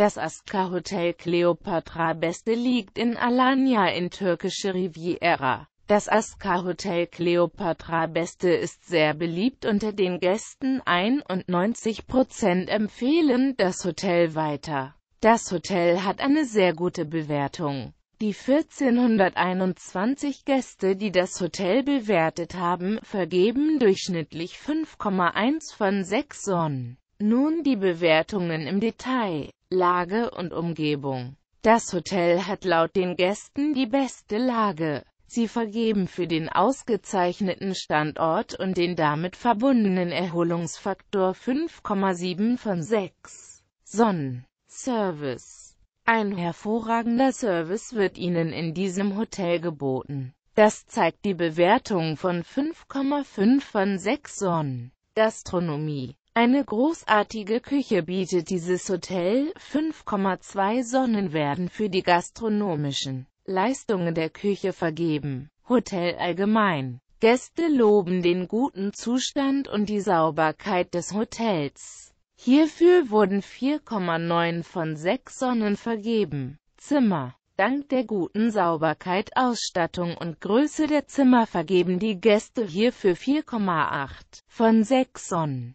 Das Aska Hotel Cleopatra Beste liegt in Alanya in türkische Riviera. Das Aska Hotel Cleopatra Beste ist sehr beliebt unter den Gästen, 91% empfehlen das Hotel weiter. Das Hotel hat eine sehr gute Bewertung. Die 1421 Gäste, die das Hotel bewertet haben, vergeben durchschnittlich 5,1 von 6 Sonnen. Nun die Bewertungen im Detail. Lage und Umgebung. Das Hotel hat laut den Gästen die beste Lage. Sie vergeben für den ausgezeichneten Standort und den damit verbundenen Erholungsfaktor 5,7 von 6. Sonnen. Service. Ein hervorragender Service wird Ihnen in diesem Hotel geboten. Das zeigt die Bewertung von 5,5 von 6 Sonnen. Gastronomie eine großartige Küche bietet dieses Hotel, 5,2 Sonnen werden für die gastronomischen Leistungen der Küche vergeben. Hotel allgemein. Gäste loben den guten Zustand und die Sauberkeit des Hotels. Hierfür wurden 4,9 von 6 Sonnen vergeben. Zimmer Dank der guten Sauberkeit, Ausstattung und Größe der Zimmer vergeben die Gäste hierfür 4,8 von 6 Sonnen.